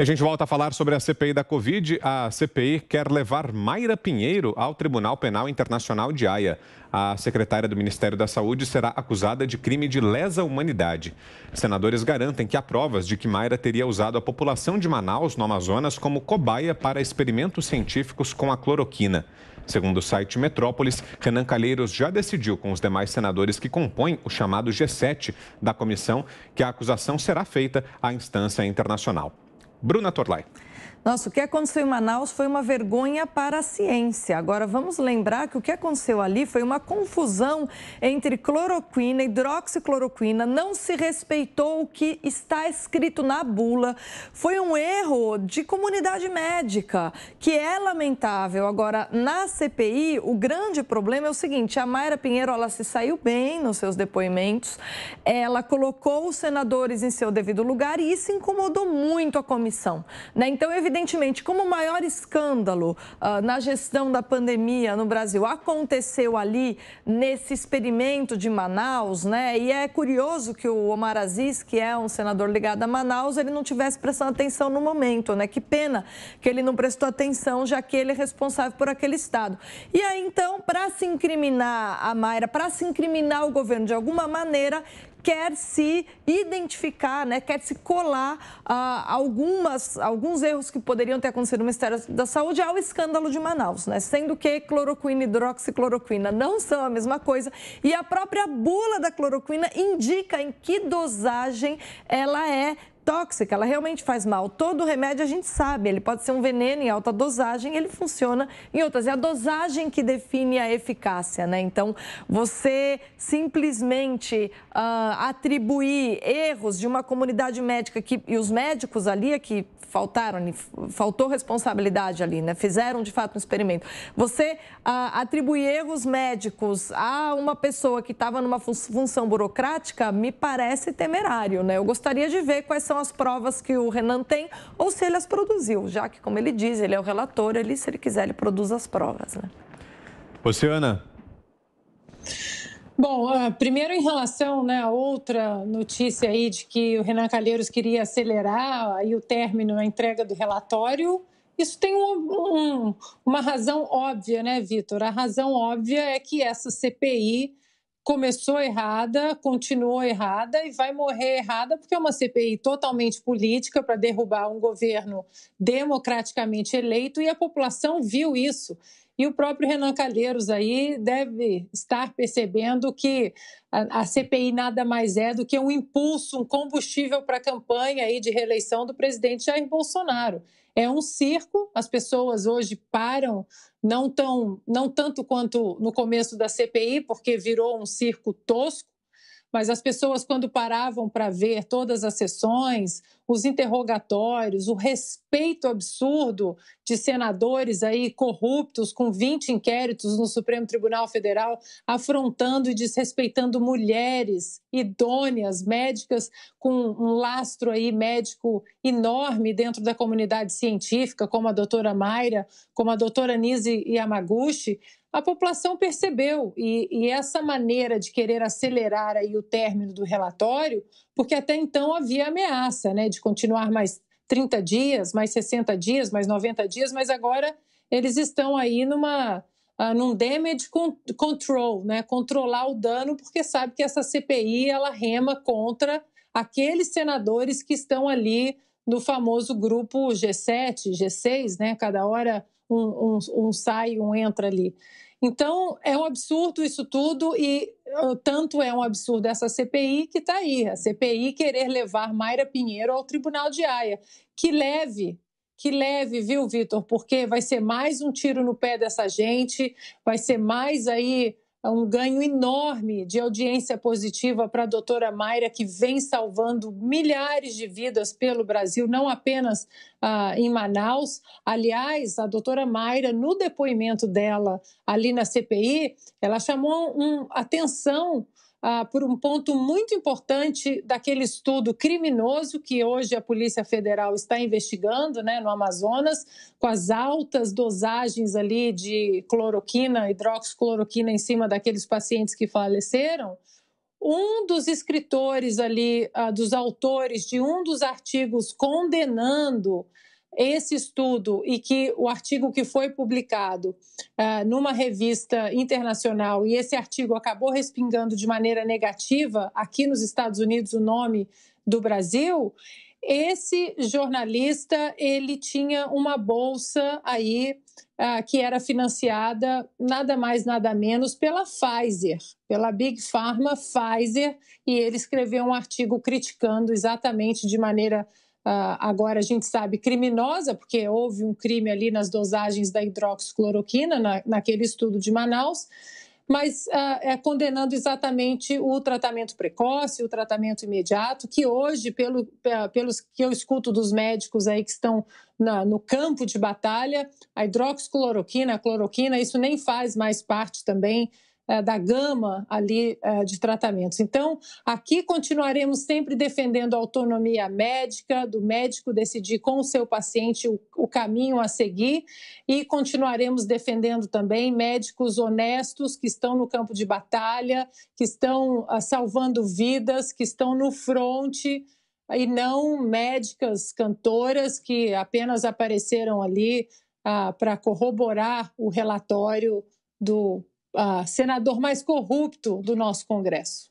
A gente volta a falar sobre a CPI da Covid. A CPI quer levar Mayra Pinheiro ao Tribunal Penal Internacional de Haia. A secretária do Ministério da Saúde será acusada de crime de lesa humanidade. Senadores garantem que há provas de que Mayra teria usado a população de Manaus, no Amazonas, como cobaia para experimentos científicos com a cloroquina. Segundo o site Metrópolis, Renan Calheiros já decidiu com os demais senadores que compõem o chamado G7 da comissão que a acusação será feita à instância internacional. Bruna Torlai. Nossa, o que aconteceu em Manaus foi uma vergonha para a ciência. Agora, vamos lembrar que o que aconteceu ali foi uma confusão entre cloroquina e hidroxicloroquina. Não se respeitou o que está escrito na bula. Foi um erro de comunidade médica, que é lamentável. Agora, na CPI, o grande problema é o seguinte: a Mayra Pinheiro ela se saiu bem nos seus depoimentos, ela colocou os senadores em seu devido lugar e isso incomodou muito a comissão. Né? Então, evidentemente, Evidentemente, como o maior escândalo uh, na gestão da pandemia no Brasil aconteceu ali nesse experimento de Manaus, né? E é curioso que o Omar Aziz, que é um senador ligado a Manaus, ele não tivesse prestando atenção no momento, né? Que pena que ele não prestou atenção, já que ele é responsável por aquele estado. E aí, então, para se incriminar a Mayra, para se incriminar o governo de alguma maneira, quer se identificar, né, quer se colar a algumas, alguns erros que poderiam ter acontecido no Ministério da Saúde ao escândalo de Manaus, né? Sendo que cloroquina e hidroxicloroquina não são a mesma coisa e a própria bula da cloroquina indica em que dosagem ela é tóxica, ela realmente faz mal. Todo remédio a gente sabe, ele pode ser um veneno em alta dosagem, ele funciona em outras. É a dosagem que define a eficácia, né? Então, você simplesmente uh, atribuir erros de uma comunidade médica que, e os médicos ali é que faltaram, faltou responsabilidade ali, né? Fizeram de fato um experimento. Você uh, atribuir erros médicos a uma pessoa que estava numa função burocrática me parece temerário, né? Eu gostaria de ver quais são são as provas que o Renan tem ou se ele as produziu, já que, como ele diz, ele é o relator, ele, se ele quiser, ele produz as provas. Né? Luciana, Bom, ah, primeiro em relação né, a outra notícia aí de que o Renan Calheiros queria acelerar aí o término a entrega do relatório, isso tem um, um, uma razão óbvia, né, Vitor? A razão óbvia é que essa CPI começou errada, continuou errada e vai morrer errada, porque é uma CPI totalmente política para derrubar um governo democraticamente eleito e a população viu isso. E o próprio Renan Calheiros aí deve estar percebendo que a, CPI nada mais é do que um impulso, um combustível para a campanha aí de reeleição do presidente Jair Bolsonaro. É um circo, as pessoas hoje param, não, tão, não tanto quanto no começo da CPI, porque virou um circo tosco, mas as pessoas, quando paravam para ver todas as sessões, os interrogatórios, o respeito absurdo de senadores aí corruptos com 20 inquéritos no Supremo Tribunal Federal, afrontando e desrespeitando mulheres idôneas, médicas com um lastro aí médico enorme dentro da comunidade científica, como a doutora Mayra, como a doutora Nise Yamaguchi, a população percebeu e, e, essa maneira de querer acelerar aí o término do relatório porque até então havia ameaça né, de continuar mais 30 dias, mais 60 dias, mais 90 dias, mas agora eles estão aí numa uh, num damage control, né? controlar o dano, porque sabe que essa CPI ela rema contra aqueles senadores que estão ali no famoso grupo G7, G6, né? cada hora um, um, um sai, um entra ali. Então, é um absurdo isso tudo, e tanto é um absurdo essa CPI que está aí a CPI querer levar Mayra Pinheiro ao Tribunal de Haia. Que leve que leve, viu, Vitor? Porque vai ser mais um tiro no pé dessa gente, vai ser mais aí é um ganho enorme de audiência positiva para a doutora Mayra, que vem salvando milhares de vidas pelo Brasil, não apenas ah, em Manaus. Aliás, a doutora Mayra, no depoimento dela ali na CPI, ela chamou um, atenção ah, por um ponto muito importante daquele estudo criminoso que hoje a Polícia Federal está investigando né, no Amazonas, com as altas dosagens ali de cloroquina, hidroxicloroquina em cima daqueles pacientes que faleceram. Um dos escritores ali, ah, dos autores de um dos artigos condenando esse estudo e que o artigo que foi publicado uh, numa revista internacional e esse artigo acabou respingando de maneira negativa aqui nos Estados Unidos o nome do Brasil, esse jornalista ele tinha uma bolsa aí uh, que era financiada nada mais nada menos pela Pfizer, pela Big Pharma Pfizer, e ele escreveu um artigo criticando exatamente de maneira ah, agora a gente sabe, criminosa, porque houve um crime ali nas dosagens da hidroxicloroquina, na, naquele estudo de Manaus, mas uh, é condenando exatamente o tratamento precoce, o tratamento imediato, que hoje, pelo, pelos que eu escuto dos médicos aí que estão na, no campo de batalha, a hidroxicloroquina, a cloroquina, isso nem faz mais parte também é, da gama ali é, de tratamentos. Então, aqui continuaremos sempre defendendo a autonomia médica, do médico decidir com o seu paciente o caminho a seguir e continuaremos defendendo também médicos honestos que estão no campo de batalha, que estão ah, salvando vidas, que estão no fronte e não médicas, cantoras que apenas apareceram ali ah, para corroborar o relatório do ah, senador mais corrupto do nosso Congresso.